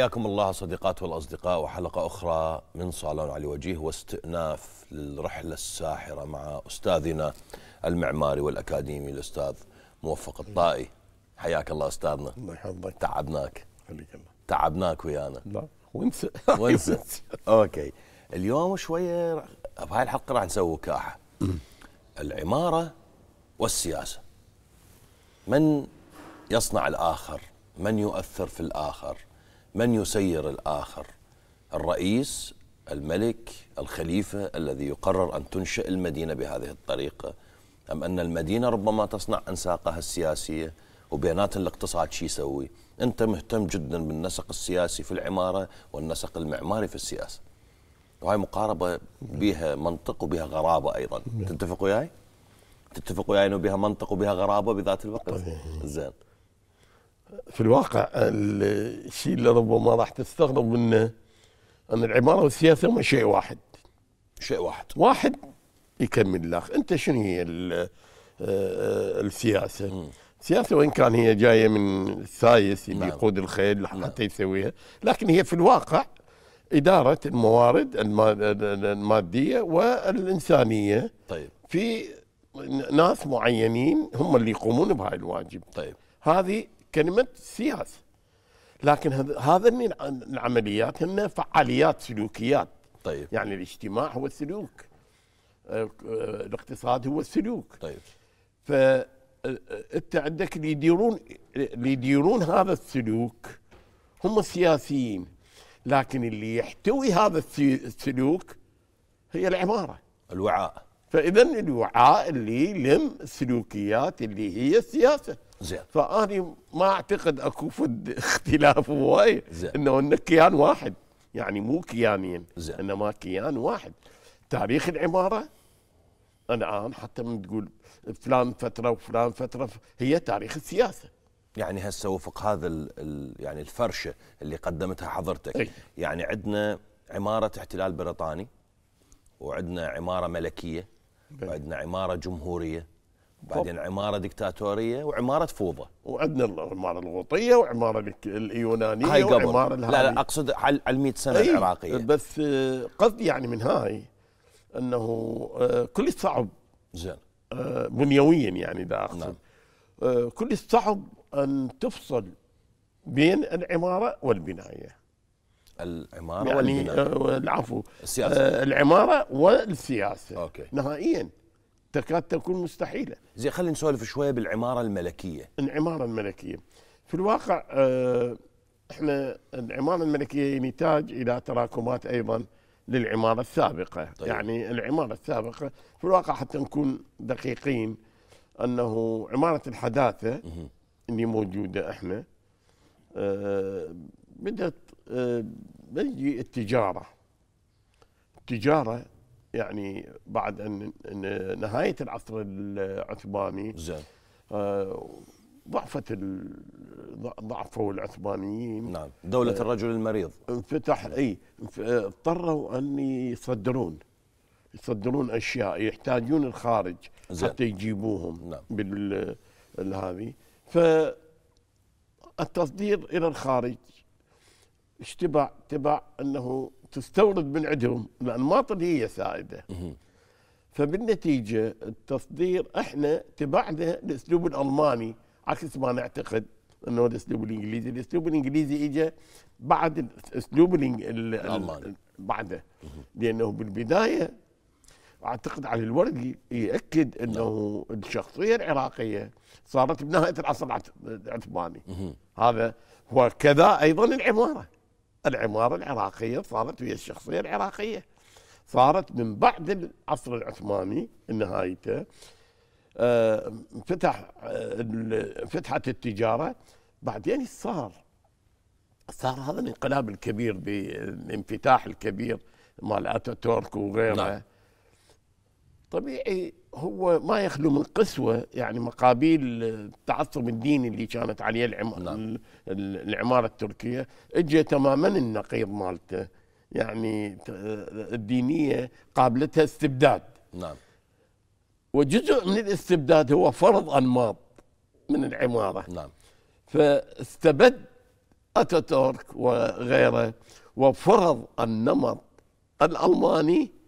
حياكم الله صديقات والأصدقاء وحلقة أخرى من صالون علي وجيه واستئناف للرحلة الساحرة مع أستاذنا المعماري والأكاديمي الأستاذ موفق الطائي حياك الله أستاذنا الله يحفظك تعبناك تعبناك ويانا لا وانسى وانسى أوكي اليوم شوية بهاي الحلقة راح نسوي وكاحة العمارة والسياسة من يصنع الآخر من يؤثر في الآخر من يسير الآخر الرئيس الملك الخليفة الذي يقرر أن تنشئ المدينة بهذه الطريقة أم أن المدينة ربما تصنع أنساقها السياسية وبيانات الاقتصاد شو يسوي أنت مهتم جدا بالنسق السياسي في العمارة والنسق المعماري في السياسة وهي مقاربة بها منطق وبها غرابة أيضا نعم. تتفق وياي؟ تتفق وياي أنه بها منطق وبها غرابة بذات الوقت زين في الواقع الشيء اللي ربما راح تستغرب منه أن العمارة والسياسة هم شيء واحد شيء واحد واحد يكمل الاخ أنت شنو هي آه، السياسة السياسة وإن كان هي جاية من السايس اللي نعم. يقود الخيل نعم. حتى يسويها لكن هي في الواقع إدارة الموارد المادية والإنسانية طيب. في ناس معينين هم اللي يقومون بهاي الواجب طيب. هذه كلمه سياسه لكن هذا العمليات هن فعاليات سلوكيات طيب يعني الاجتماع هو السلوك آه، آه، الاقتصاد هو السلوك طيب فانت آه، عندك اللي يديرون اللي يديرون هذا السلوك هم السياسيين لكن اللي يحتوي هذا السلوك هي العماره الوعاء فاذا الوعاء اللي لم السلوكيات اللي هي السياسه زين فاني ما اعتقد اكو فد اختلاف هوايه انه ان كيان واحد يعني مو كيانين زين انما كيان واحد تاريخ العماره الان حتى من تقول فلان فتره وفلان فتره هي تاريخ السياسه يعني هسه وفق هذا ال ال يعني الفرشه اللي قدمتها حضرتك أي. يعني عندنا عماره احتلال بريطاني وعندنا عماره ملكيه وعندنا عماره جمهوريه بعدين عماره دكتاتوريه وعماره فوضى وعندنا العماره الغوطيه وعماره اليونانيه هاي قبل وعماره لا لا اقصد على ال 100 سنه أيه العراقيه بس آه، قصدي يعني من هاي انه آه، كل صعب زين آه، بنيويا يعني اذا اقصد نعم. كل صعب ان تفصل بين العماره والبنايه العماره يعني والبنايه العفو السياسه العماره والسياسه أوكي. نهائيا تكاد تكون مستحيله. زين خلينا نسولف شويه بالعماره الملكيه. العماره الملكيه. في الواقع آه، احنا العماره الملكيه نتاج يعني الى تراكمات ايضا للعماره السابقه، طيب. يعني العماره السابقه في الواقع حتى نكون دقيقين انه عماره الحداثه اللي موجوده احنا آه، بدات آه، بيجي التجاره التجاره يعني بعد أن نهاية العصر العثماني زين آه، ضعفت ضعفوا العثمانيين نعم دولة آه، الرجل المريض انفتح اي آه، اضطروا ان يصدرون يصدرون اشياء يحتاجون الخارج زين. حتى يجيبوهم نعم. بال هذه التصدير الى الخارج اشتبع تبع انه تستورد من عندهم الانماط اللي هي سائده فبالنتيجه التصدير احنا تبعنا الاسلوب الالماني عكس ما نعتقد انه الاسلوب الانجليزي، الاسلوب الانجليزي اجى بعد الاسلوب الالماني بعده لانه بالبدايه اعتقد علي الوردي ياكد نعم. انه الشخصيه العراقيه صارت بنهايه العصر العثماني هذا وكذا ايضا العماره العمارة العراقية صارت هي الشخصية العراقية صارت من بعد العصر العثماني نهايته آه، فتح آه، فتحت التجارة بعدين صار صار هذا الانقلاب الكبير بالانفتاح الكبير مال اتاتورك وغيره نعم. طبيعي هو ما يخلو من قسوة يعني مقابيل التعصب الديني اللي كانت عليه العم... نعم. العمارة التركية اجى تماما النقيض مالته يعني الدينية قابلتها استبداد نعم وجزء من الاستبداد هو فرض أنماط من العمارة نعم فاستبد أتاتورك وغيره وفرض النمط الألماني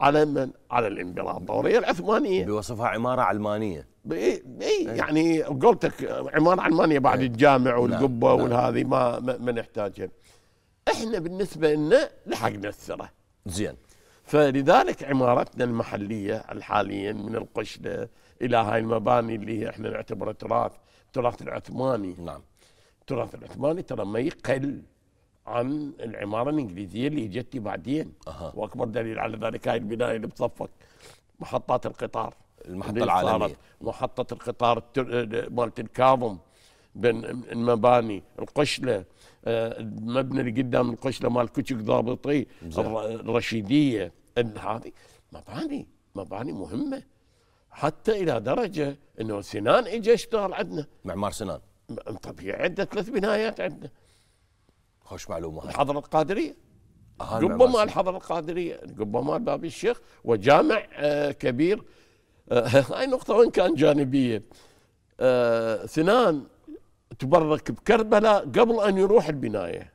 على من؟ على الامبراطوريه العثمانيه بوصفها عماره علمانيه اي إيه، يعني قلتك عماره علمانيه بعد إيه. الجامع نعم، والقبه نعم. والهذه ما ما نحتاجها احنا بالنسبه لنا لحقنا الثره زين فلذلك عمارتنا المحليه حاليا من القشله الى هاي المباني اللي هي احنا نعتبرها تراث التراث العثماني نعم التراث العثماني ترى ما يقل عن العماره الانجليزيه اللي اجت بعدين أه. واكبر دليل على ذلك هاي البنايه اللي بتصفك محطات القطار المحطه العالميه محطه القطار مالت الكاظم بين المباني القشله آه، المبنى اللي قدام القشله مال كوتشك ضابطي الرشيديه هذه مباني مباني مهمه حتى الى درجه انه سنان اجى اشتغل عندنا معمار سنان طبيعي عنده ثلاث بنايات عندنا خوش معلومة الحضرة القادرية ربما الحضرة القادرية ربما باب الشيخ وجامع آه، كبير آه، هاي نقطة وإن كان جانبية آه، ثنان تبرك بكربلاء قبل أن يروح البناية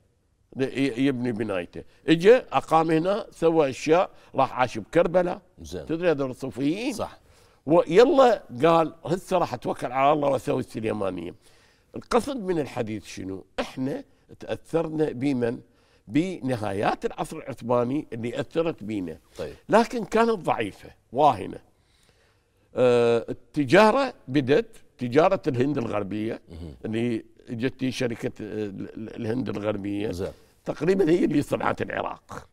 يبني بنايته اجى اقام هنا سوى اشياء راح عاش بكربلاء زين تدري هذول الصوفيين صح ويلا قال هسه راح اتوكل على الله واسوي السليمانيه القصد من الحديث شنو؟ احنا تاثرنا بمن؟ بنهايات العصر العثماني اللي اثرت بينا طيب. لكن كانت ضعيفه واهنه أه التجاره بدت تجاره الهند الغربيه اللي جت شركه آه، الهند الغربيه زي. تقريبا هي اللي صنعت العراق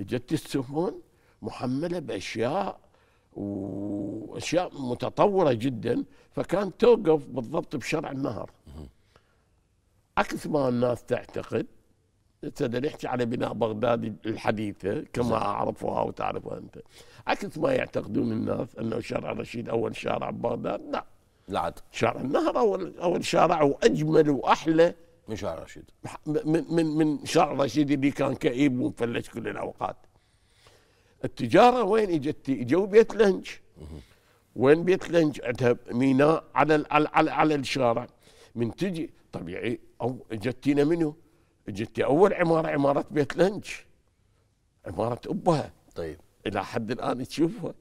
جت السفن محمله باشياء واشياء متطوره جدا فكان توقف بالضبط بشرع النهر عكس ما الناس تعتقد نحكي على بناء بغداد الحديثة كما أعرفها وتعرفها أنت عكس ما يعتقدون الناس أنه شارع رشيد أول شارع ببغداد لا لا عاد شارع النهر أول, أول شارع وأجمل وأحلى من شارع رشيد من, من, من شارع رشيد اللي كان كئيب ومفلش كل الأوقات التجارة وين اجت؟ اجوا بيت لنج وين بيت لنج عندها ميناء على على, على, على الشارع من تجي طبيعي أو جتينا منو؟ جتي أول عمارة عمارة بيت لنج عمارة أبها طيب إلى حد الآن تشوفها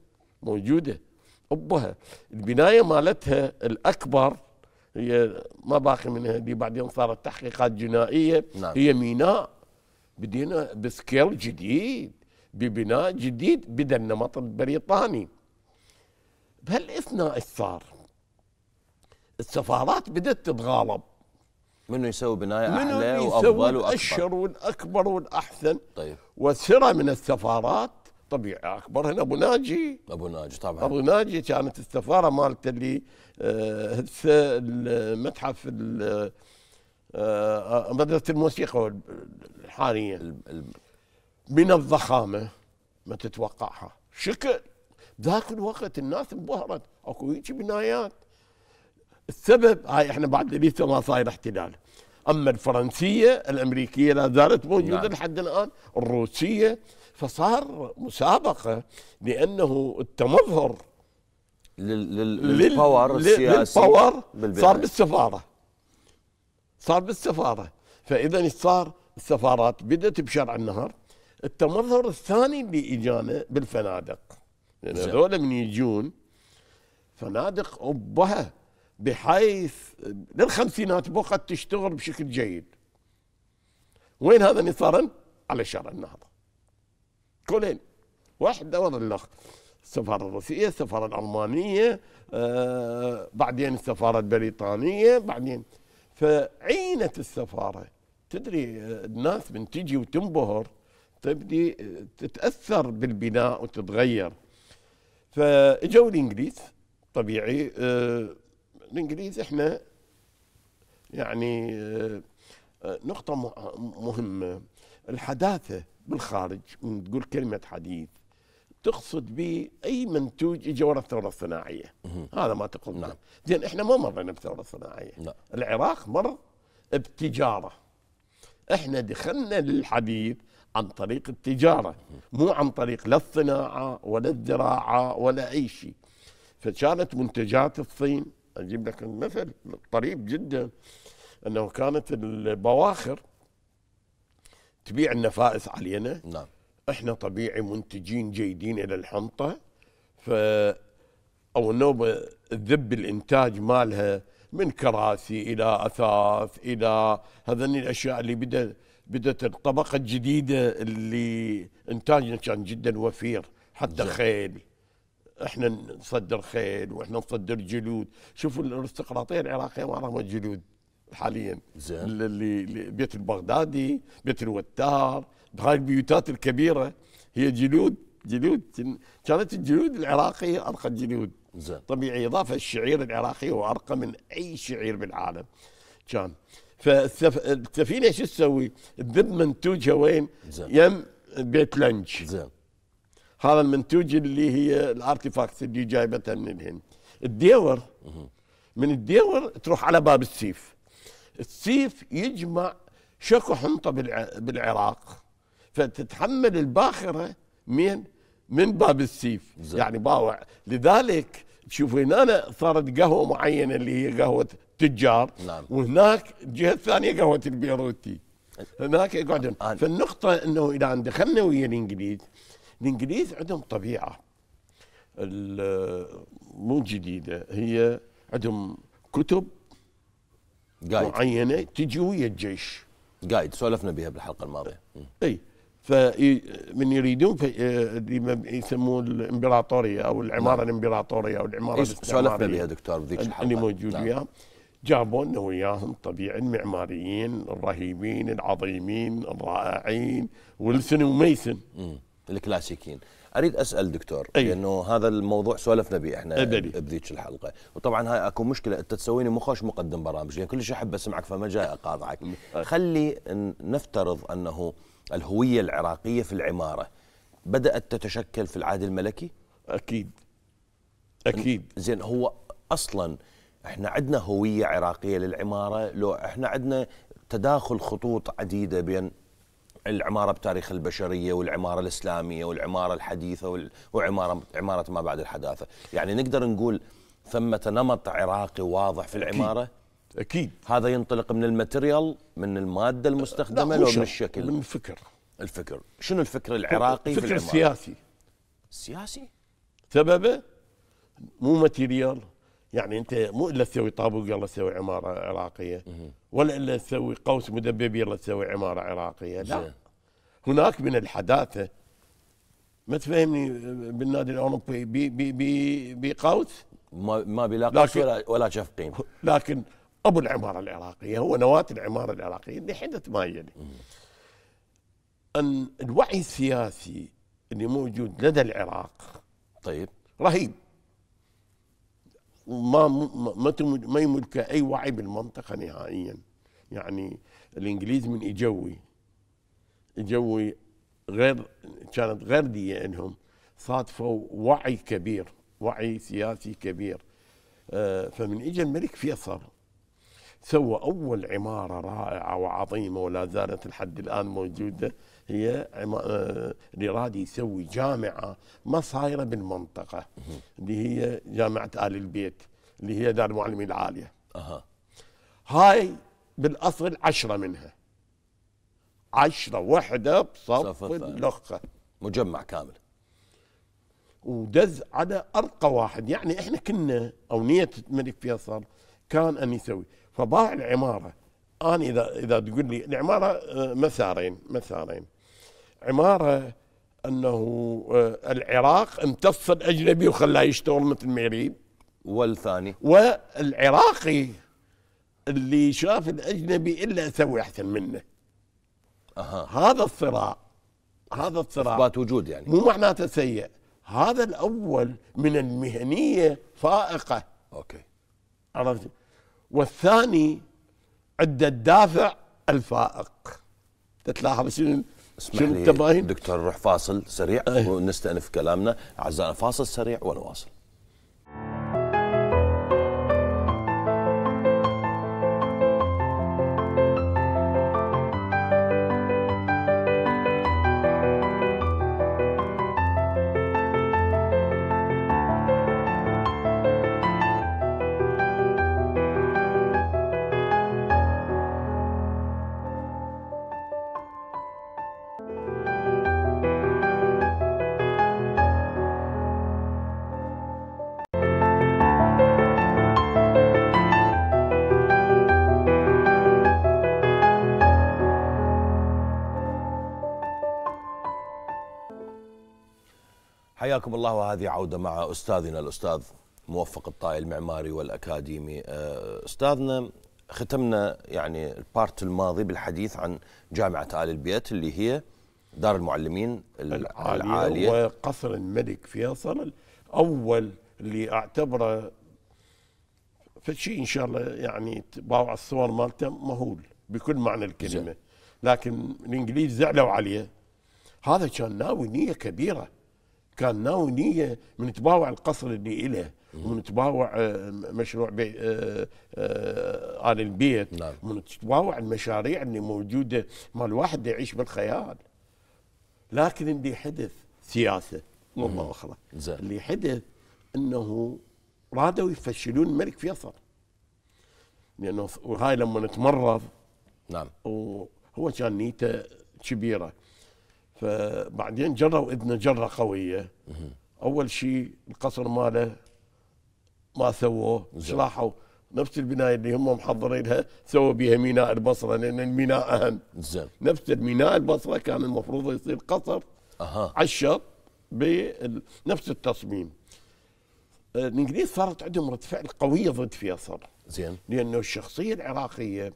موجودة أبها البناية مالتها الأكبر هي ما باقي منها دي بعدين صارت تحقيقات جنائية نعم. هي ميناء بدينا بسكيل جديد ببناء جديد بدا النمط البريطاني بهالاثناء صار السفارات بدات تتغالب منه يسوي بنايه احلى وافضل واكبر الاشهر والاكبر والاحسن طيب والثرى من السفارات طبيعي اكبر هنا ابو ناجي ابو ناجي طبعا ابو ناجي كانت السفاره مالته اللي آه، هسه المتحف آه، آه، مدرسه الموسيقى الحاليه من الضخامه ما تتوقعها شكل ذاك الوقت الناس انبهرت اكو هيك بنايات السبب هاي احنا بعد لسه ما صاير احتلال اما الفرنسيه الامريكيه لا زالت موجوده نعم. لحد الان الروسيه فصار مسابقه لانه التمظهر للباور السياسي للباور صار بالسفاره صار بالسفاره فاذا صار السفارات بدات بشرع النهر التمظهر الثاني اللي اجانا بالفنادق لان هذول من يجون فنادق ابها بحيث للخمسينات بقت تشتغل بشكل جيد وين هذا نثارا على شارع النهضة كلين واحدة ورا الأخ السفارة الروسية السفارة الألمانية آه بعدين السفارة البريطانية بعدين فعينت السفارة تدري آه، الناس من تجي وتنبهر تبدي آه، تتأثر بالبناء وتتغير فاجوا الإنجليز طبيعي آه الانجليز احنا يعني آه، آه، نقطة مهمة الحداثة بالخارج من تقول كلمة حديث تقصد به أي منتوج إجا وراء الثورة الصناعية هذا ما تقصد نعم زين احنا ما مرينا بثورة صناعية نعم. العراق مر بتجارة احنا دخلنا للحديث عن طريق التجارة مو عن طريق لا الصناعة ولا الزراعة ولا أي شيء فكانت منتجات الصين أجيب لك مثل طريب جدا أنه كانت البواخر تبيع النفائس علينا نعم احنا طبيعي منتجين جيدين الى الحنطه ف او النوبه تذب الانتاج مالها من كراسي الى اثاث الى هذن الاشياء اللي بدا بدات الطبقه الجديده اللي انتاجنا كان جدا وفير حتى خيل احنا نصدر خيل واحنا نصدر جلود شوفوا الارستقراطيه العراقيه ما جلود حاليا زين اللي بيت البغدادي بيت الوتار هاي البيوتات الكبيره هي جلود جلود كانت الجلود العراقيه ارقى الجلود زين طبيعي اضافه الشعير العراقي هو ارقى من اي شعير بالعالم كان فالسفينه شو تسوي؟ تذب منتوجها وين؟ زين يم بيت لنج زين هذا المنتوج اللي هي الارتيفاكتس اللي جايبتها من الهند الديور من الديور تروح على باب السيف السيف يجمع شكو حنطه بالعراق فتتحمل الباخره من من باب السيف زي. يعني باوع لذلك تشوف هنا صارت قهوه معينه اللي هي قهوه تجار نعم. وهناك الجهه الثانيه قهوه البيروتي هناك يقعدون آه، آه. فالنقطه انه اذا دخلنا ويا الانجليز الانجليز عندهم طبيعه مو جديده هي عندهم كتب جايد. معينه تجي ويا الجيش قايد سولفنا بها بالحلقه الماضيه اي فمن يريدون آه، يسمون الامبراطوريه او العماره نعم. الامبراطوريه او العماره سولفنا بها دكتور بذيك الحلقه اللي موجود نعم. وياهم نعم. جابوا لنا وياهم طبيعي المعماريين الرهيبين العظيمين الرائعين ويلسون وميسن م. الكلاسيكيين اريد اسال دكتور أيه. لانه هذا الموضوع سولفنا به احنا بذيك الحلقه وطبعا هاي اكو مشكله انت تسويني مو خوش مقدم برامج يعني كلش احب اسمعك فما جاي اقاطعك خلي نفترض انه الهويه العراقيه في العماره بدات تتشكل في العهد الملكي اكيد اكيد زين هو اصلا احنا عندنا هويه عراقيه للعماره لو احنا عندنا تداخل خطوط عديده بين العماره بتاريخ البشريه والعماره الاسلاميه والعماره الحديثه وعماره عماره ما بعد الحداثه، يعني نقدر نقول ثمة نمط عراقي واضح في العماره أكيد. اكيد هذا ينطلق من الماتيريال من الماده المستخدمه لو من الشكل من الفكر الفكر شنو الفكر العراقي الفكر في العمارة؟ السياسي سياسي سببه مو ماتيريال يعني انت مو الا تسوي طابوق يلا تسوي عماره عراقيه ولا الا تسوي قوس مدبب يلا تسوي عماره عراقيه لا هناك من الحداثه ما تفهمني بالنادي الاوروبي بي بي بي بقوس ما ما بلا ولا ولا شفقين لكن ابو العماره العراقيه هو نواه العماره العراقيه اللي حدث ما يلي ان الوعي السياسي اللي موجود لدى العراق طيب رهيب ما ما ما يملك اي وعي بالمنطقه نهائيا يعني الانجليز من اجوي اجوي غير كانت غير دي انهم صادفوا وعي كبير وعي سياسي كبير آه، فمن اجى الملك فيصل سوى اول عماره رائعه وعظيمه ولا زالت لحد الان موجوده هي آه، اللي راد يسوي جامعه ما صايره بالمنطقه اللي هي جامعه ال البيت اللي هي دار المعلمين العاليه اها هاي بالاصل عشرة منها عشرة وحده بصف اللخه مجمع كامل ودز على ارقى واحد يعني احنا كنا او نيه الملك فيصل كان ان يسوي فباع العماره انا اذا اذا تقول لي العماره آه، مسارين مسارين عماره انه آه، العراق امتص الاجنبي وخلاه يشتغل مثل ما يريد والثاني والعراقي اللي شاف الاجنبي الا اسوي احسن منه أها. هذا الصراع هذا الصراع اثبات وجود يعني مو معناته سيء هذا الاول من المهنيه فائقه اوكي عرفت والثاني عنده الدافع الفائق تلاحظ شنو اسمح لي دكتور نروح فاصل سريع أيه. ونستأنف كلامنا أعزائنا فاصل سريع ونواصل حياكم الله وهذه عودة مع أستاذنا الأستاذ موفق الطائي المعماري والأكاديمي آه، أستاذنا ختمنا يعني البارت الماضي بالحديث عن جامعة آل البيت اللي هي دار المعلمين العالية, العالية. وقصر الملك فيصل الأول اللي أعتبره فشيء إن شاء الله يعني تباوع الصور مالته مهول بكل معنى الكلمة لكن الإنجليز زعلوا عليه هذا كان ناوي نية كبيرة كان ناوي نية من تباوع القصر اللي إله ومن تباوع آه، مشروع بي آه، آه، آل البيت نعم. من تباوع المشاريع اللي موجودة ما الواحد يعيش بالخيال لكن اللي حدث سياسة والله أخرى اللي حدث أنه رادوا يفشلون الملك فيصل لأنه وهاي لما تمرض نعم وهو كان نيته كبيرة فبعدين جروا إدنا جرة قوية أول شيء القصر ماله ما ثووه صلاحوا نفس البناية اللي هم محضرينها سووا بها ميناء البصرة لأن الميناء أهم زين نفس الميناء البصرة كان المفروض يصير قصر أها على الشط بنفس التصميم الإنجليز صارت عندهم رد فعل قوية ضد فيصل زين لأنه الشخصية العراقية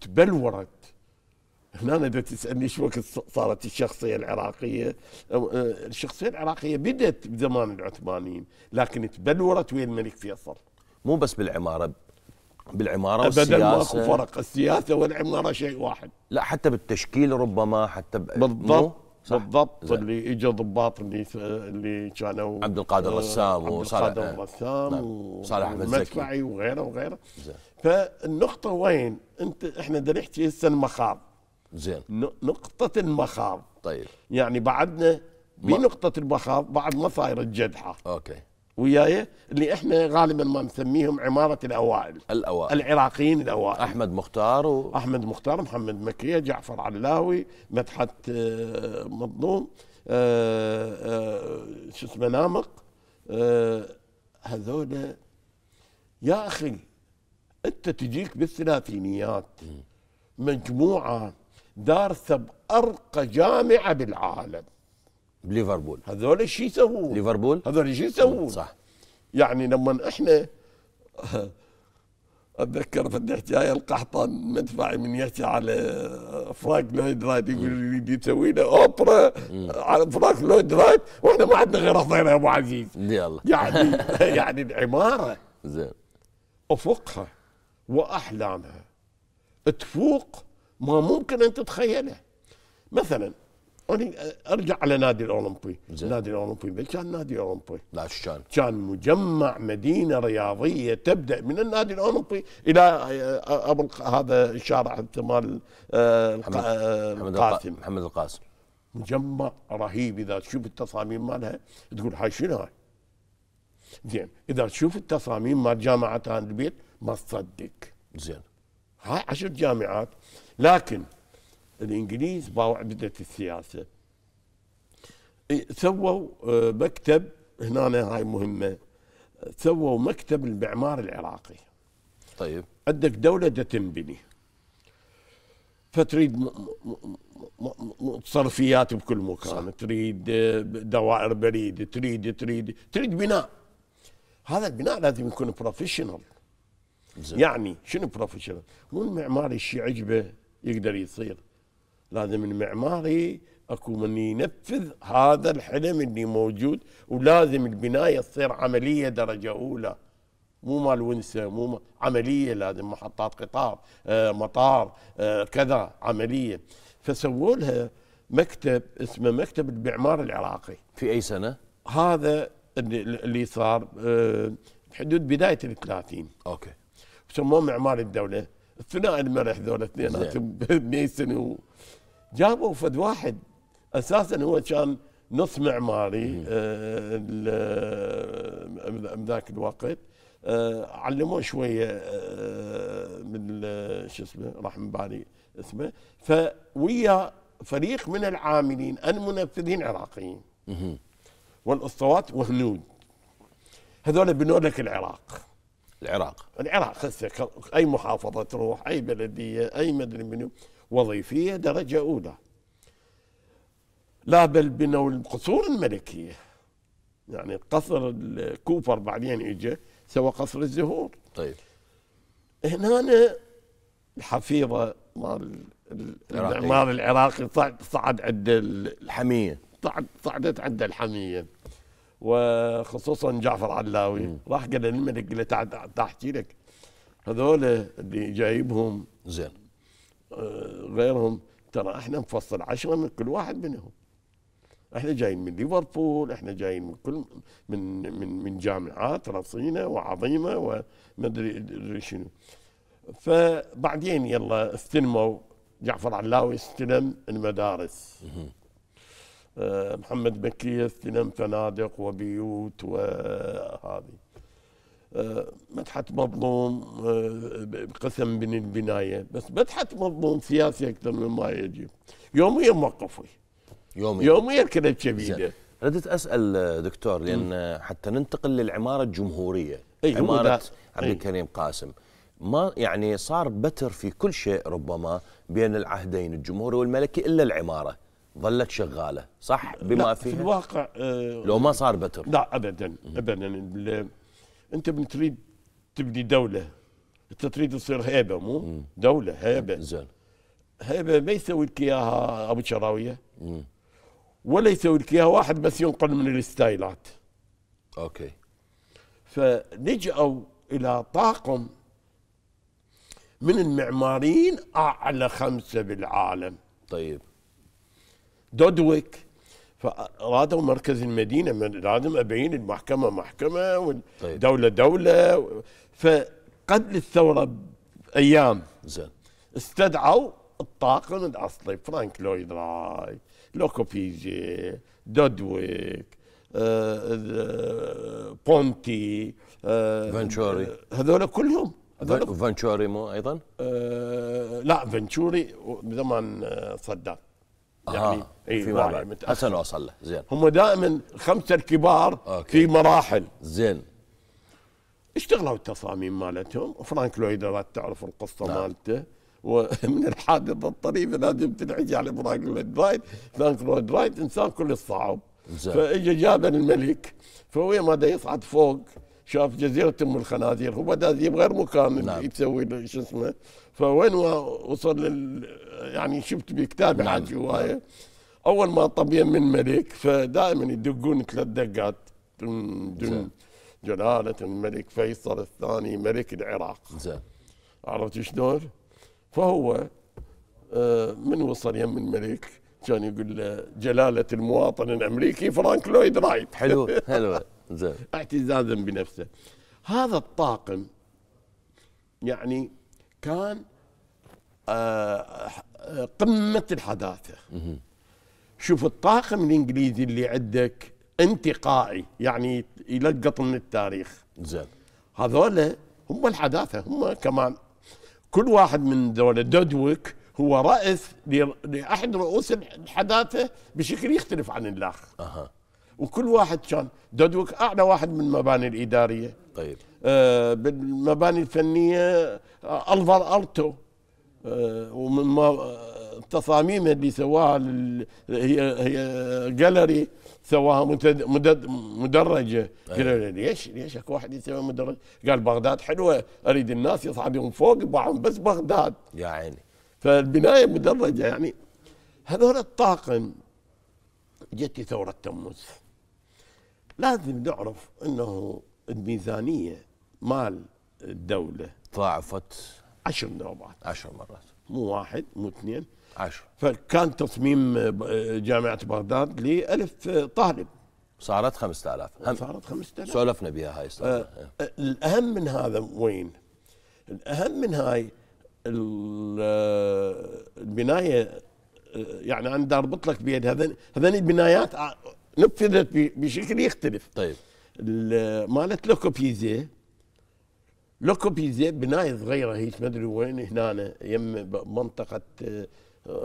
تبلورت هنا اذا تسالني شو وقت صارت الشخصيه العراقيه أه، الشخصيه العراقيه بدت بزمان العثمانيين لكن تبلورت ويا الملك فيصل مو بس بالعماره بالعماره والسياسه ابدا ماكو فرق السياسه والعماره شيء واحد لا حتى بالتشكيل ربما حتى بالضبط صح. بالضبط زي. اللي اجوا ضباط اللي اللي كانوا عبد القادر الرسام أه، عبد القادر الرسام وصالح نعم. احمد زكي وغيره وغيره زي. فالنقطه وين انت احنا بدنا نحكي هسه المخاض زين نقطة المخاض طيب يعني بعدنا بنقطة المخاض بعد ما صاير الجدحة اوكي وياي اللي احنا غالبا ما نسميهم عمارة الاوائل الاوائل العراقيين الاوائل احمد مختار و... احمد مختار محمد مكية جعفر علاوي مدحت آه، مظلوم آه، آه، شو اسمه نامق هذول يا اخي انت تجيك بالثلاثينيات مجموعه دار ثب ارقى جامعه بالعالم ليفربول هذول شو يسوون؟ ليفربول هذول شو يسوون؟ صح يعني لما احنا اتذكر فتحت جاي القحطان مدفعي من يحكي على فرانك لويد رايت يقول يريد يسوي له اوبرا على فرانك لويد رايت واحنا ما عندنا غير اخضر يا ابو عزيز يلا يعني يعني العماره زين افقها واحلامها تفوق ما ممكن ان تتخيله مثلا انا ارجع على نادي الاولمبي النادي الاولمبي بل كان نادي اولمبي لا كان كان مجمع مدينه رياضيه تبدا من النادي الاولمبي الى آه، ابو هذا الشارع مال آه، آه، القاسم محمد القاسم مجمع رهيب اذا تشوف التصاميم مالها تقول هاي شنو هاي زين اذا تشوف التصاميم مال جامعه هاند البيت ما تصدق زين هاي عشر جامعات لكن الانجليز باعوا عدة السياسه إيه، سووا آه، مكتب هنا هاي مهمه سووا مكتب المعمار العراقي طيب عندك دوله تنبني فتريد صرفيات بكل مكان صح. تريد آه، دوائر بريد تريد تريد تريد بناء هذا البناء لازم يكون بروفيشنال يعني شنو بروفيشنال مو المعماري الشيء عجبه يقدر يصير لازم المعماري اكو من ينفذ هذا الحلم اللي موجود ولازم البنايه تصير عمليه درجه اولى مو مال ونسه مو مال عمليه لازم محطات قطار آه مطار آه كذا عمليه فسووا لها مكتب اسمه مكتب المعمار العراقي في اي سنه؟ هذا اللي صار آه حدود بدايه ال 30 اوكي سموه معمار الدوله الثنائي المرح ذول اثنيناتهم ميسن و... جابوا فد واحد اساسا هو كان نص معماري بذاك آه، آه، الوقت آه، علموه شويه من شو اسمه راح من بالي اسمه فويا فريق من العاملين المنفذين عراقيين والاسطوات وهنود هذول بنوا لك العراق العراق العراق اي محافظه تروح اي بلديه اي مدري منو وظيفيه درجه اولى لا بل بنوا القصور الملكيه يعني قصر الكوفر بعدين اجى سوى قصر الزهور طيب هنا الحفيظه مال العراقي. العراقي صعد صعد عند الحميه صعد صعدت عند الحميه وخصوصا جعفر علاوي راح قال الملك قلت احكي لك هذول اللي جايبهم زين آه، غيرهم ترى احنا نفصل عشرة من كل واحد منهم احنا جايين من ليفربول احنا جايين من كل من من من جامعات رصينه وعظيمه ومدري شنو فبعدين يلا استلموا جعفر علاوي استلم المدارس آه، محمد مكي استلم فنادق وبيوت وهذه آه، مدحت مظلوم آه، قسم من البناية بس مدحت مظلوم سياسي أكثر من ما يجب يوميا موقفي يوميا يوميا كذا شديدة ردت أسأل دكتور لأن حتى ننتقل للعمارة الجمهورية أيوة عمارة عبد إيه. الكريم قاسم ما يعني صار بتر في كل شيء ربما بين العهدين الجمهوري والملكي إلا العمارة ظلت شغاله صح بما فيها في الواقع آه لو ما صار بتر لا ابدا ابدا انت بتريد تبني دوله انت تريد تصير هيبه مو مم. دوله هيبه زين هيبه ما يسوي لك اياها ابو شراويه ولا يسوي لك اياها واحد بس ينقل من الستايلات اوكي فلجأوا الى طاقم من المعماريين اعلى خمسه بالعالم طيب دودويك فأرادوا مركز المدينة لازم أبين المحكمة محكمة طيب. والدولة دولة فقبل الثورة بأيام زين استدعوا الطاقم الأصلي فرانك لويد راي لوكو بيجي دودويك آه،, آه بونتي آه فانشوري هذول كلهم هذول فانشوري مو ايضا؟ آه لا فانشوري بزمان صدام يعني آه. اي في حسن اوصل له زين هم دائما الخمسه الكبار أوكي. في مراحل زين اشتغلوا التصاميم مالتهم فرانك لويدرات تعرف القصه نعم. مالته ومن الحادث الطريف لازم تنعجي على فرانك لويد رايت فرانك لويد رايت انسان كل الصعب فاجى جاب الملك فهو ما يصعد فوق شاف جزيره ام الخنازير هو بدا يجيب غير مكان نعم. يسوي شو اسمه فوين وصل لل يعني شفت بكتابي نعم. حاج هوايه نعم. اول ما طبيا من ملك فدائما يدقون ثلاث دقات دن دن جلاله الملك فيصل الثاني ملك العراق زين عرفت شلون؟ فهو آه، من وصل يم الملك كان يقول له جلاله المواطن الامريكي فرانك لويد رايت حلو حلو زين اعتزازا بنفسه هذا الطاقم يعني كان آه، قمة الحداثة شوف الطاقم الإنجليزي اللي عندك انتقائي يعني يلقط من التاريخ زين هذول هم الحداثة هم كمان كل واحد من دول دودويك هو رأس لأحد رؤوس الحداثة بشكل يختلف عن الآخر أه. وكل واحد كان دودوك اعلى واحد من المباني الاداريه طيب آه بالمباني الفنيه آه، الفار التو آه ومن آه، تصاميمه اللي سواها هي هي جاليري سواها مدرجه قالوا ليش ليش اكو واحد يسوي مدرج قال بغداد حلوه اريد الناس يصعدون فوق يباعون بس بغداد يا عيني فالبنايه مدرجه يعني هذول الطاقم جت ثوره تموز لازم نعرف انه الميزانيه مال الدوله ضاعفت عشر مرات عشر مرات مو واحد مو اثنين عشر فكان تصميم جامعه بغداد لألف طالب صارت 5000 صارت 5000 سولفنا بها هاي آه إيه. الاهم من هذا وين؟ الاهم من هاي آه، البنايه آه، يعني انا اربط لك بيد هذين هذين البنايات آه، نفذت بشكل يختلف طيب مالت لوكوبيزي لوكوبيزي بنايه صغيره هيك ما ادري وين هنا يم منطقه آه،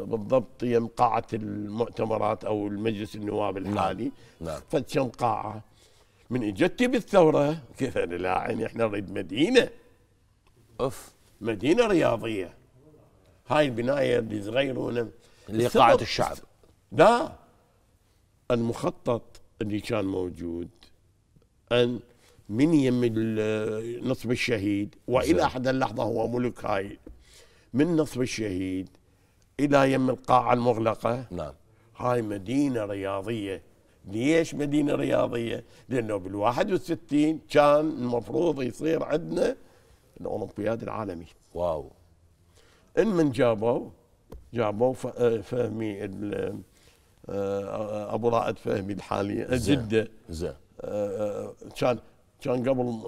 بالضبط يم قاعه المؤتمرات او المجلس النواب نعم. الحالي نعم نعم قاعه من اجتي بالثوره كيف انا لا يعني احنا نريد مدينه اوف مدينه رياضيه هاي البنايه اللي صغيرونه اللي قاعه الشعب لا المخطط اللي كان موجود أن من يم نصب الشهيد وإلى أحد اللحظة هو ملك هاي من نصب الشهيد إلى يم القاعة المغلقة نعم هاي مدينة رياضية ليش مدينة رياضية؟ لأنه بال 61 كان المفروض يصير عندنا الأولمبياد العالمي واو إن من جابوا جابوا آه، فهمي آه، ابو رائد فهمي الحالي جده زين آه، كان كان قبل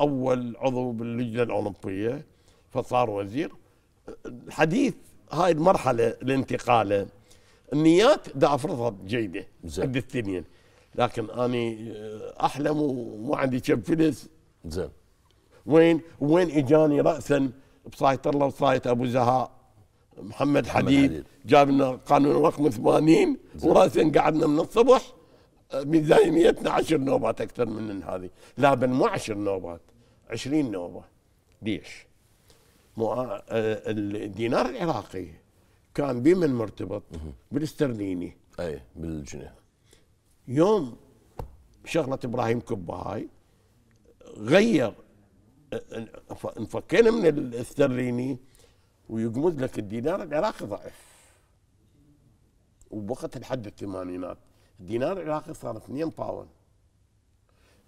اول عضو باللجنه الاولمبيه فصار وزير الحديث هاي المرحله الانتقاله النيات دا افرضها جيده عند الثنين لكن اني آه، احلم وما عندي كم فلس زين وين وين اجاني راسا بصايت الله وصايت ابو زهاء محمد حديد جاب لنا قانون رقم 80 وراسا قعدنا من الصبح آه، ميزانيتنا 10 نوبات اكثر من هذه لا بل مو 10 نوبات 20 نوبه ليش؟ مو آه، آه، الدينار العراقي كان بمن مرتبط بالاسترليني اي بالجنيه يوم شغله ابراهيم كبه هاي غير انفكينا من الاسترليني ويقمز لك الدينار العراقي ضعف وبوقت الحد الثمانينات الدينار العراقي صار 2 باوند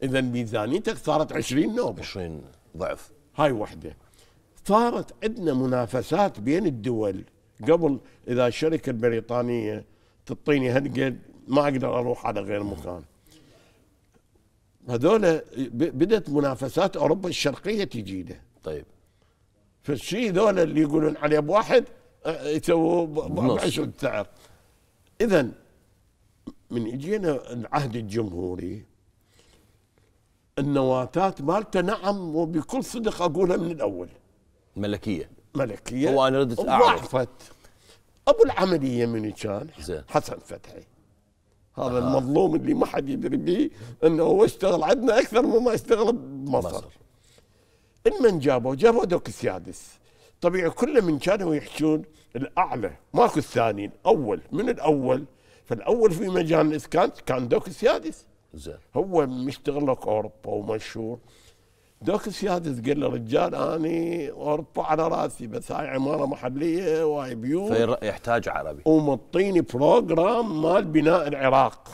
اذا ميزانيتك صارت 20 نوب 20 ضعف هاي وحده صارت عندنا منافسات بين الدول قبل اذا الشركه البريطانيه تعطيني هالقد ما اقدر اروح على غير مكان هذول بدات منافسات اوروبا الشرقيه تجينا طيب فالشيء ذولا اللي يقولون عليه بواحد آه، يسووا بعشر سعر اذا من اجينا العهد الجمهوري النواتات مالته نعم وبكل صدق اقولها من الاول ملكيه ملكيه هو انا ردت اعرف ابو العمليه من كان حسن فتحي هذا آه. المظلوم اللي ما حد يدري به انه هو اشتغل عندنا اكثر مما اشتغل بمصر مصر. من جابوا جابوا دوك السادس طبيعي كل من كانوا يحشون الاعلى ماكو الثاني الاول من الاول فالاول في مجال الاسكان كان دوك السادس زين هو مشتغل لك اوروبا ومشهور دوك السيادس قال له رجال اني اوروبا على راسي بس هاي عماره محليه وهاي بيوت يحتاج عربي ومطيني بروجرام مال بناء العراق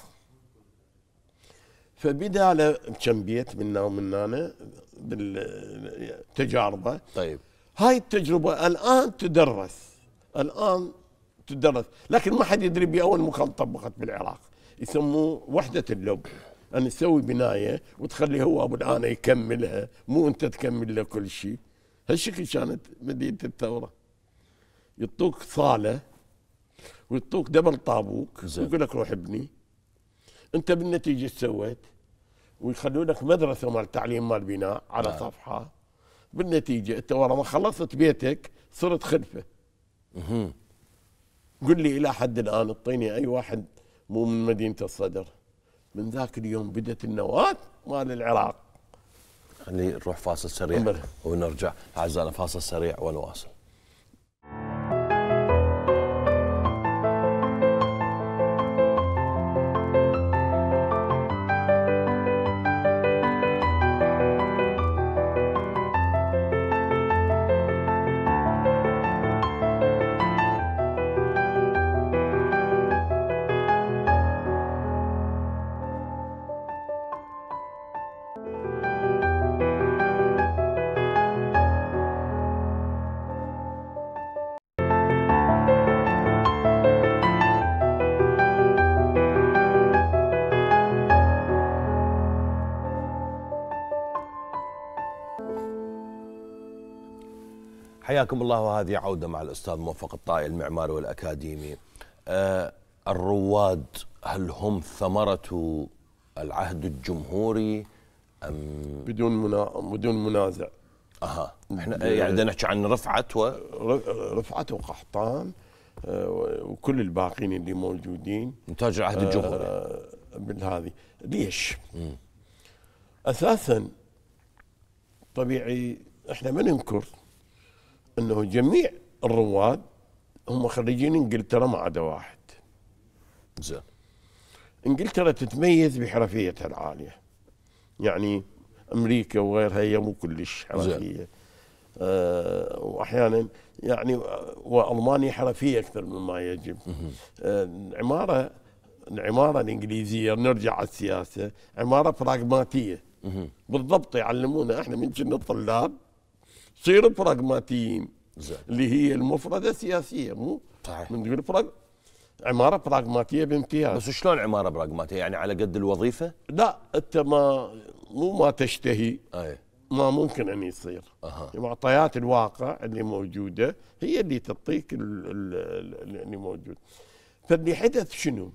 فبدا له كم بيت منا ومن هنا بالتجاربه طيب هاي التجربه الان تدرس الان تدرس لكن ما حد يدري باول مكان طبقت بالعراق يسموه وحده اللب ان تسوي بنايه وتخلي هو ابو الآن يكملها مو انت تكمل له كل شيء هالشكل كانت مدينه الثوره يعطوك صاله ويعطوك دبل طابوك ويقول لك روح ابني انت بالنتيجه سويت؟ ويخلوا لك مدرسه مال تعليم مال بناء على آه. صفحه بالنتيجه انت ورا ما خلصت بيتك صرت خلفه قل لي الى حد الان اعطيني اي واحد مو من مدينه الصدر من ذاك اليوم بدت النواه مال العراق خلينا يعني نروح فاصل سريع ونرجع اعزائنا فاصل سريع ونواصل حياكم الله وهذه عودة مع الأستاذ موفق الطائي المعماري والأكاديمي أه الرواد هل هم ثمرة العهد الجمهوري أم بدون منا... بدون منازع اها احنا يعني نحكي عن رفعت و رفعت وقحطان وكل الباقين اللي موجودين نتاج العهد آه، الجمهوري بالهذه ليش؟ مم. اساسا طبيعي احنا ما ننكر انه جميع الرواد هم خريجين انجلترا ما عدا واحد زين انجلترا تتميز بحرفيتها العاليه يعني امريكا وغيرها هي مو كلش حرفيه آه واحيانا يعني آه، والمانيا حرفيه اكثر مما يجب آه العماره العماره الانجليزيه نرجع على السياسه عماره براغماتيه بالضبط يعلمونا احنا من كنا طلاب تصير براغماتيين اللي هي المفردة سياسية مو صحيح بنقول براغ... عمارة براغماتية بامتياز بس شلون عمارة براغماتية يعني على قد الوظيفة؟ لا أنت ما مو ما تشتهي أي. ما ممكن أن يصير أه. معطيات الواقع اللي موجودة هي اللي تعطيك اللي موجود فاللي حدث شنو؟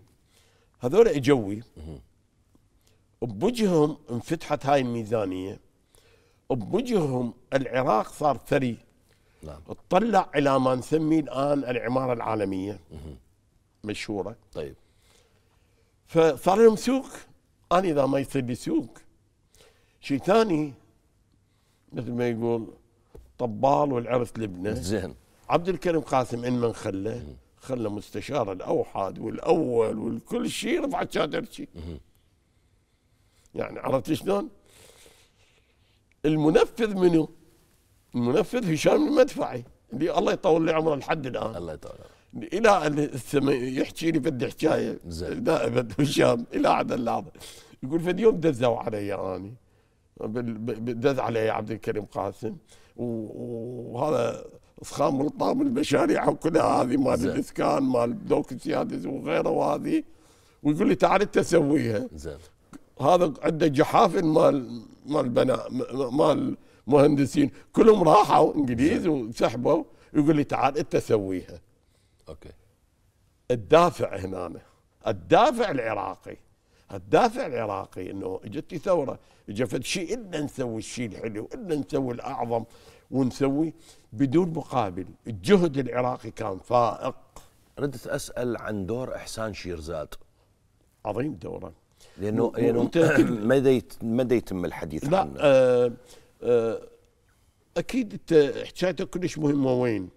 هذول اجوي بوجههم انفتحت هاي الميزانيه بوجههم العراق صار ثري نعم اطلع الى ما نسميه الان العماره العالميه مشهوره طيب فصار لهم سوق انا اذا ما يصير لي سوق شيء ثاني مثل ما يقول طبال والعرس لبنه زين عبد الكريم قاسم ان من خله خلى مستشار الاوحد والاول والكل شيء رفعت شادرتي يعني عرفت شلون؟ المنفذ منه المنفذ هشام المدفعي اللي الله يطول لي عمره لحد الان الله يطول الى ان يحكي لي بدي حكايه دائما هشام الى هذا اللحظه يقول في يوم دزوا علي اني دز علي عبد الكريم قاسم وهذا اسخام ولطام المشاريع كلها هذه مال الاسكان مال دوك سيادس وغيره وهذه ويقول لي تعال انت سويها زين هذا عنده جحافل مال مال بناء مال مهندسين كلهم راحوا انجليز وسحبوا يقول لي تعال انت سويها اوكي الدافع هنا أنا. الدافع العراقي الدافع العراقي انه اجت ثوره اجى فد شيء الا نسوي الشيء الحلو الا نسوي الاعظم ونسوي بدون مقابل الجهد العراقي كان فائق ردت اسال عن دور احسان شيرزاد عظيم دوره لانه لانه متى متى يتم الحديث لا عنه؟ آه, آه، اكيد حكايته كلش مهمه وين؟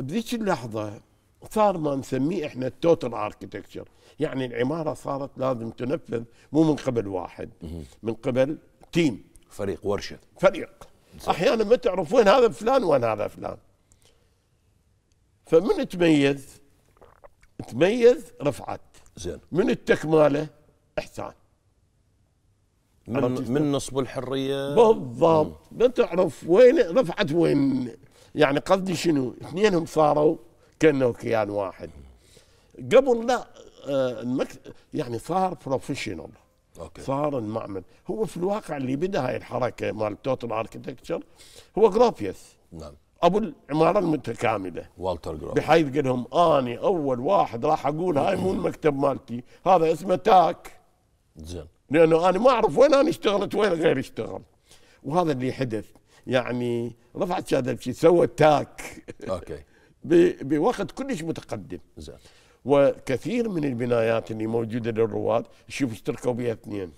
بذيك اللحظه صار ما نسميه احنا التوتال اركتكتشر يعني العماره صارت لازم تنفذ مو من قبل واحد من قبل تيم فريق ورشه فريق احيانا ما تعرف وين هذا فلان وين هذا فلان فمن تميز تميز رفعت زين من التكماله احسان من, من نصب الحريه بالضبط ما تعرف وين رفعت وين يعني قصدي شنو اثنينهم صاروا كانه كيان واحد قبل لا آه المكت... يعني صار بروفيشنال أوكي. صار المعمل هو في الواقع اللي بدا هاي الحركه مال توتال اركتكتشر هو جروبيس نعم ابو العماره المتكامله والتر جروبيس بحيث قال لهم اني اول واحد راح اقول هاي مو المكتب مالتي هذا اسمه تاك زين لانه انا ما اعرف وين انا اشتغلت وين غيري اشتغل وهذا اللي حدث يعني رفعت شهاده بشي تاك اوكي بوقت كلش متقدم زين وكثير من البنايات اللي موجوده للرواد شوف اشتركوا بها اثنين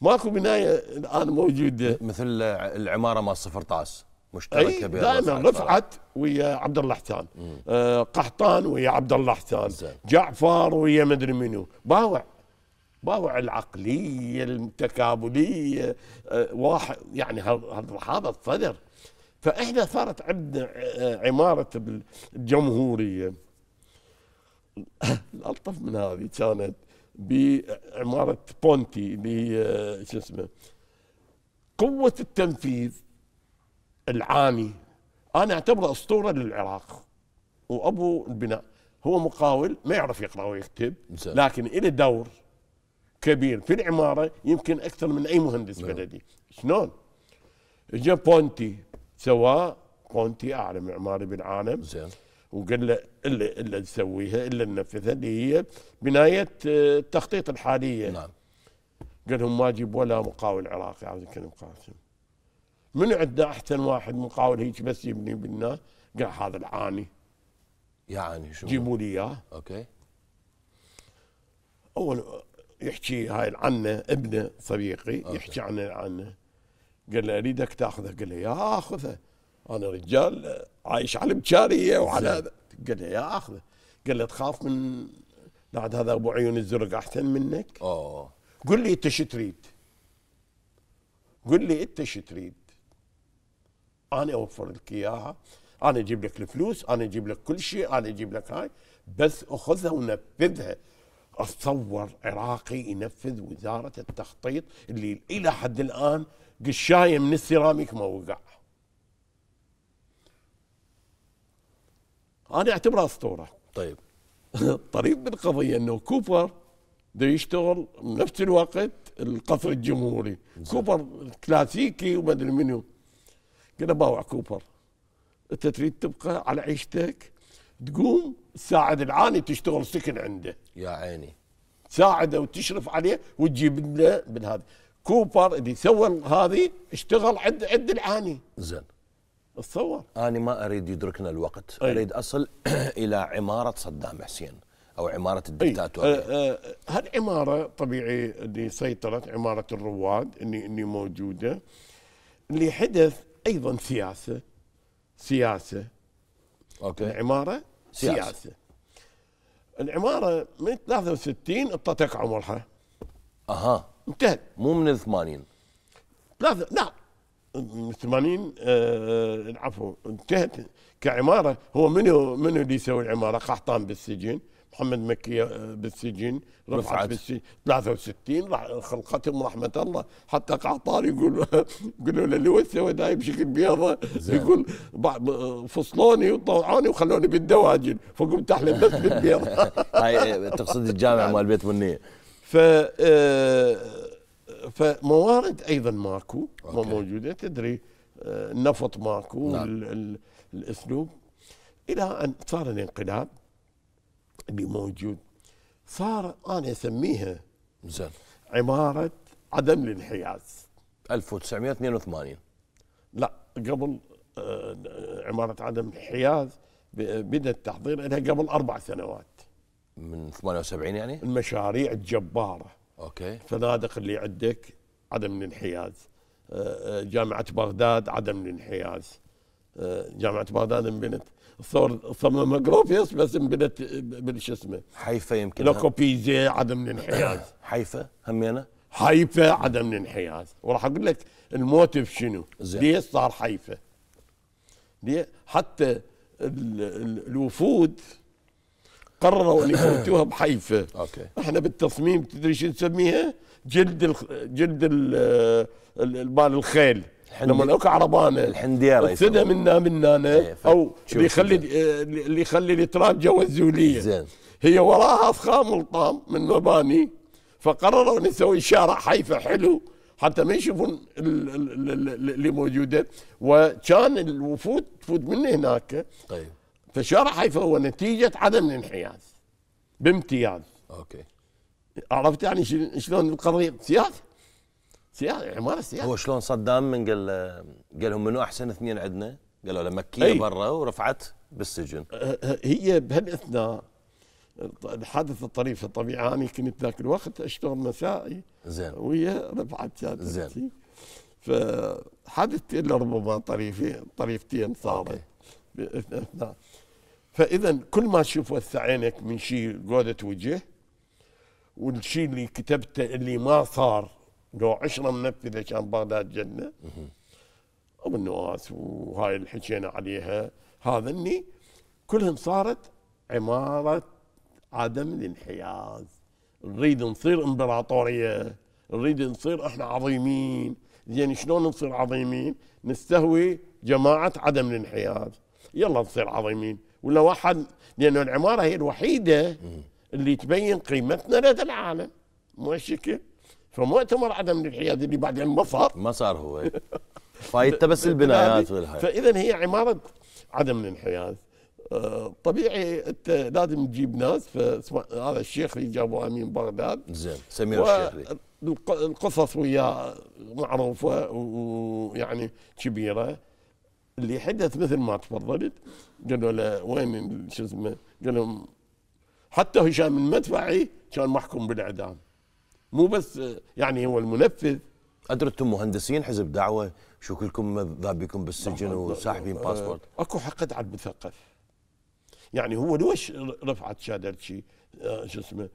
ماكو بنايه الان موجوده مثل العماره مال صفر طاس مشتركه بها دائما رفعت ويا عبد الله حسان آه قحطان ويا عبد الله حسان جعفر ويا مدري منو باوع باوع العقلية التكابلية آه، واحد يعني هذا الصدر فإحنا صارت عندنا آه، عمارة الجمهورية الألطف من هذه كانت بعمارة بونتي اللي آه، شو اسمه قوة التنفيذ العامي أنا أعتبره أسطورة للعراق وأبو البناء هو مقاول ما يعرف يقرأ ويكتب لكن إلى دور كبير في العماره يمكن اكثر من اي مهندس نعم. بلدي شلون؟ اجى بونتي سواه بونتي اعلى معماري بالعالم زين وقال له الا الا تسويها الا ننفذها اللي هي بنايه آه، التخطيط الحاليه نعم قال لهم ما اجيب ولا مقاول عراقي عبد الكريم قاسم من عندنا احسن واحد مقاول هيك بس يبني بنا قال هذا العاني يعني شو جيبوا لي اياه اوكي اول يحكي هاي العنه ابنه صديقي يحكي عن العنه قال له اريدك تاخذه قال له يا اخذه انا رجال عايش على البشاريه وعلى هذا قال له يا اخذه قال له تخاف من بعد هذا ابو عيون الزرق احسن منك اه قل لي انت شو تريد قل لي انت شو تريد انا اوفر لك اياها انا اجيب لك الفلوس انا اجيب لك كل شيء انا اجيب لك هاي بس اخذها ونفذها اتصور عراقي ينفذ وزاره التخطيط اللي الى حد الان قشايه من السيراميك ما وقع. انا اعتبرها اسطوره. طيب طريف بالقضيه انه كوبر ده يشتغل بنفس الوقت القصر الجمهوري نعم. كوبر كلاسيكي وما ادري منو قلنا باوع كوبر انت تريد تبقى على عيشتك تقوم ساعد العاني تشتغل سكن عنده يا عيني ساعده وتشرف عليه وتجيب له من هذا كوبر اللي سوى هذه اشتغل عند عند العاني زين تصور انا ما اريد يدركنا الوقت أي. اريد اصل الى عماره صدام حسين او عماره الدكتاتور هالعماره أه، أه، طبيعي اللي سيطرت عماره الرواد اللي اللي موجوده اللي حدث ايضا سياسه سياسه اوكي العماره سياسة, العمارة من 63 انطتك عمرها اها انتهت مو من 80 لا من 80 آه عفوا انتهت كعماره هو منو منو اللي يسوي العماره قحطان بالسجن محمد مكي آه، بالسجن رفعت بالسجن 63 خلقتهم رحمه الله حتى قعطار يقول يقولوا له لو وسوى ده بشكل بيضة يقول فصلوني وطوعوني وخلوني بالدواجن فقمت احلم بس بالبيضة هاي آه، تقصد الجامع نعم. مال بيت منيه ف آه، فموارد ايضا ماكو ما موجوده تدري النفط ماكو نعم. الاسلوب الى ان صار الانقلاب اللي موجود صار انا اسميها زين عماره عدم الانحياز 1982 لا قبل آه، عماره عدم الانحياز بدا التحضير لها قبل اربع سنوات من 78 يعني؟ المشاريع الجباره اوكي فنادق اللي عندك عدم الانحياز آه، آه، جامعه بغداد عدم الانحياز جامعه بغداد انبنت صار صممها جرافيس بس انبنت شو اسمه حيفا يمكن لوكوبيزي عدم الانحياز حيفا همينا حيفا عدم الانحياز وراح اقول لك الموتيف شنو زين. صار حيفا ليه حتى الـ الـ الوفود قرروا ان يفوتوها بحيفا اوكي احنا بالتصميم تدري شو نسميها جلد الـ جلد البال الخيل لما نلقى عربانه الحنديره يصير منا منا ايه او اللي يخلي اللي يخلي التراب جوا الزوليه زين هي وراها فخام الطام من مباني فقرروا نسوي شارع حيفا حلو حتى ما يشوفون اللي موجوده وكان الوفود تفوت من هناك طيب فشارع حيفا هو نتيجه عدم الانحياز بامتياز اوكي عرفت يعني شلون القضيه سياسه سياحه عماره يعني سياحه هو شلون صدام من قال قال لهم منو احسن اثنين عندنا؟ قالوا له مكيه برا ورفعت بالسجن أه، أه، هي بهالاثناء الحادث الطريف طبيعي انا كنت ذاك الوقت اشتغل مسائي زين وهي رفعت زين فحادثتين لربما طريفين طريفتين صارت باثناء فاذا كل ما تشوف وسع عينك من شيء قودة وجه والشيء اللي كتبته اللي ما صار لو عشرة منفذة كان بغداد جنة أبو النواس وهاي اللي حكينا عليها هذا هذني كلهم صارت عمارة عدم الانحياز نريد نصير امبراطورية نريد نصير احنا عظيمين زين شلون نصير عظيمين نستهوي جماعة عدم الانحياز يلا نصير عظيمين ولا واحد لأنه العمارة هي الوحيدة اللي تبين قيمتنا لدى العالم مو شكل فمؤتمر عدم الانحياز اللي بعدين ما صار ما صار هو فايته بس البنايات والهاي فاذا هي عماره عدم الانحياز آه، طبيعي انت لازم تجيب ناس فاسمع هذا الشيخ اللي جابوه امين بغداد زين سمير الشيخ القصص وياه معروفه ويعني كبيره اللي حدث مثل ما تفضلت قالوا له وين شو اسمه قالوا حتى هشام المدفعي كان محكوم بالاعدام مو بس يعني هو المنفذ قدرتم مهندسين حزب دعوه شو كلكم ذابكم بالسجن وساحبين باسبورت اكو حقد على المثقف يعني هو ليش رفعت شيء آه، شو اسمه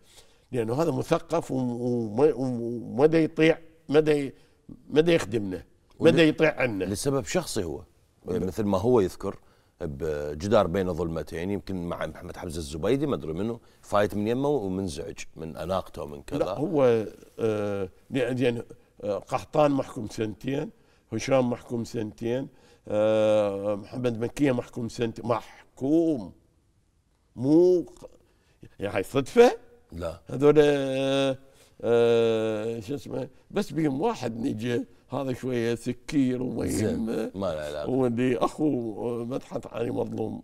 لانه هذا مثقف ومدى يطيع مدى مدى يخدمنا مدى يطيع عنا لسبب شخصي هو إيه. مثل ما هو يذكر بجدار بين ظلمتين يمكن مع محمد حمزه الزبيدي ما ادري منه فايت من يمه ومنزعج من اناقته ومن كذا لا هو آه، يعني, يعني، آه، قحطان محكوم سنتين هشام محكوم سنتين آه، محمد مكيه محكوم سنتين محكوم مو يعني صدفه لا هذول شو اسمه بس بهم واحد نجي هذا شويه سكير ومهم ما له علاقه واللي اخو مدحت علي مظلوم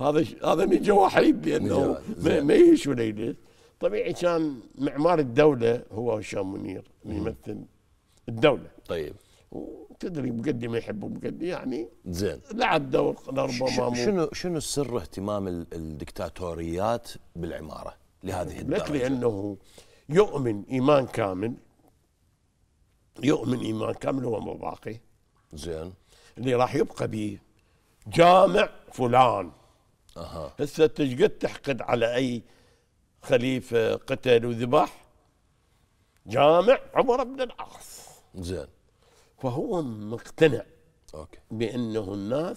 هذا ش... هذا من جواحيب لانه ما, ما يهش وليله طبيعي كان معمار الدوله هو هشام منير اللي يمثل الدوله طيب وتدري بقد ما مقدم بقد يعني زين لعب دور ربما شنو شنو سر اهتمام الدكتاتوريات بالعماره لهذه الدرجه؟ لك لانه يؤمن ايمان كامل يؤمن ايمان كامل هو مو باقي زين اللي راح يبقى به جامع فلان اها هسه تشقد تحقد على اي خليفه قتل وذبح جامع عمر بن العاص زين فهو مقتنع اوكي بانه الناس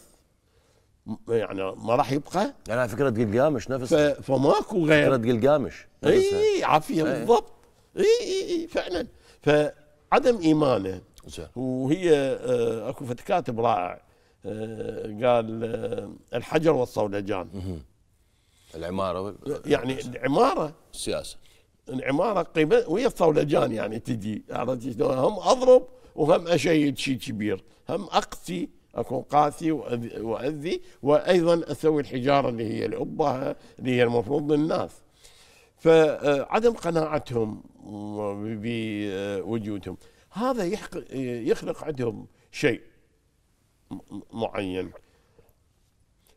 يعني ما راح يبقى يعني فكره جلجامش نفسها فماكو غير فكره جلجامش اي عافيه بالضبط اي اي فعلا ف عدم ايمانه وهي آه، اكو كاتب رائع آه، قال آه، الحجر والصولجان العماره يعني العماره السياسه العماره قيمه وهي الصولجان يعني تجي عرفت هم اضرب وهم اشيد شيء كبير هم اقسي اكون قاسي واذي وايضا اسوي الحجاره اللي هي الابهه اللي هي المفروض للناس فعدم قناعتهم بوجودهم هذا يخلق عندهم شيء معين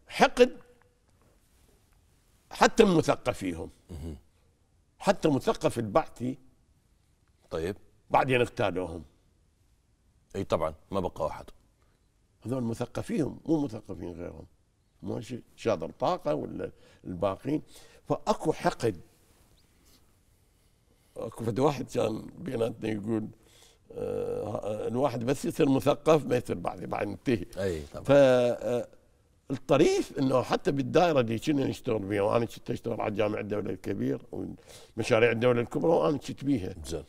حقد حتى المثقفيهم حتى مثقف البعثي طيب بعدين اغتالوهم اي طبعا ما بقى احد هذول مثقفيهم مو مثقفين غيرهم ماشي شاذر طاقه ولا الباقين فاكو حقد فد واحد كان بيناتنا يقول آه الواحد بس يصير مثقف ما يصير بعد بعد ينتهي اي طبعا فالطريف آه، انه حتى بالدائره اللي كنا نشتغل بها وانا كنت اشتغل على جامع الدوله الكبير ومشاريع الدوله الكبرى وانا كنت بيها زين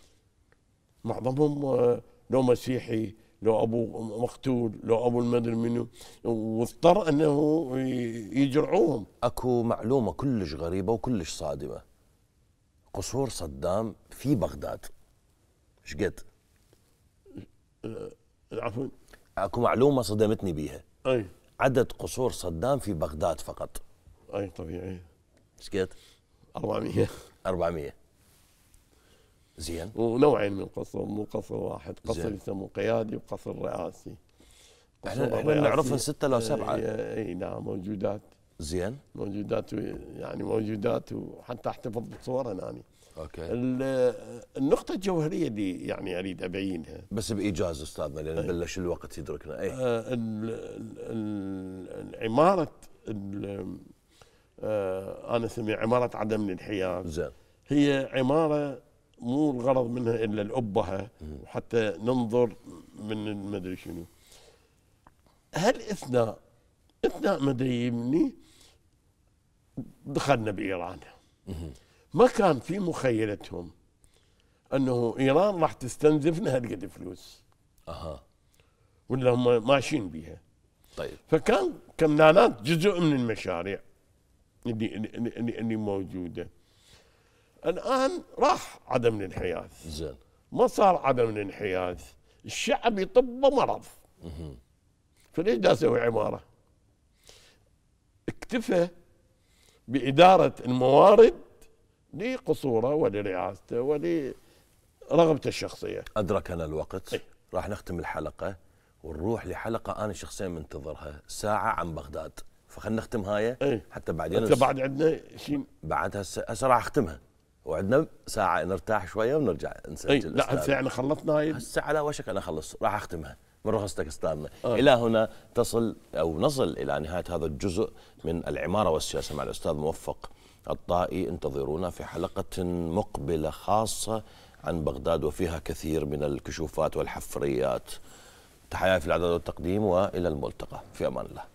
معظمهم آه، لو مسيحي لو ابو مقتول لو ابو المدري منه واضطر انه يجرعوهم اكو معلومه كلش غريبه وكلش صادمه قصور صدام في بغداد ايش قد؟ أه، عفوا اكو معلومه صدمتني بيها اي عدد قصور صدام في بغداد فقط اي طبيعي ايش قد؟ 400 400 زين ونوعين من القصور مو قصر واحد قصر يسموه قيادي وقصر رئاسي احنا احنا نعرفهم سته لو سبعه اي نعم موجودات زين موجودات يعني موجودات وحتى احتفظ بصورها يعني اوكي النقطة الجوهرية اللي يعني اريد ابينها بس بايجاز استاذنا لان أي. بلش الوقت يدركنا اي آه عمارة آه انا اسميها عمارة عدم الانحياز زين هي عمارة مو الغرض منها الا الابهة وحتى ننظر من ما ادري شنو هل اثناء اثناء ما يمني دخلنا بايران ما كان في مخيلتهم انه ايران راح تستنزفنا هالقد فلوس اها ولا هم ماشيين بيها طيب فكان كمنانات جزء من المشاريع اللي اللي, اللي موجوده الان راح عدم الانحياز زين ما صار عدم الانحياز الشعب يطبه مرض فليش دا اسوي عماره اكتفى بإدارة الموارد لقصوره ولرعاسته ولرغبته الشخصية أدركنا الوقت إيه؟ راح نختم الحلقة ونروح لحلقة أنا شخصيا منتظرها ساعة عن بغداد فخلنا نختم هاي إيه؟ حتى بعدين حتى بعد عندنا شيء بعد هسه هسه راح اختمها وعندنا ساعة نرتاح شوية ونرجع نسجل إيه؟ لا هسه يعني خلصنا هاي هسه على وشك أنا أخلص راح أختمها من رخص آه. إلى هنا تصل أو نصل إلى نهاية هذا الجزء من العمارة والسياسة مع الأستاذ موفق الطائي انتظرونا في حلقة مقبلة خاصة عن بغداد وفيها كثير من الكشوفات والحفريات تحياتي في الإعداد والتقديم وإلى الملتقى في أمان الله